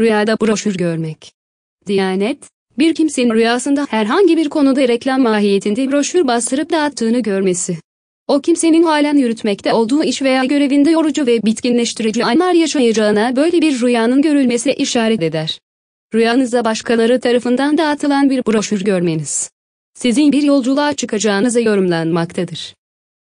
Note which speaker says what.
Speaker 1: Rüyada broşür görmek. Diyanet, bir kimsenin rüyasında herhangi bir konuda reklam mahiyetinde broşür bastırıp dağıttığını görmesi. O kimsenin halen yürütmekte olduğu iş veya görevinde yorucu ve bitkinleştirici anlar yaşayacağına böyle bir rüyanın görülmesi işaret eder. Rüyanızda başkaları tarafından dağıtılan bir broşür görmeniz. Sizin bir yolculuğa çıkacağınıza yorumlanmaktadır.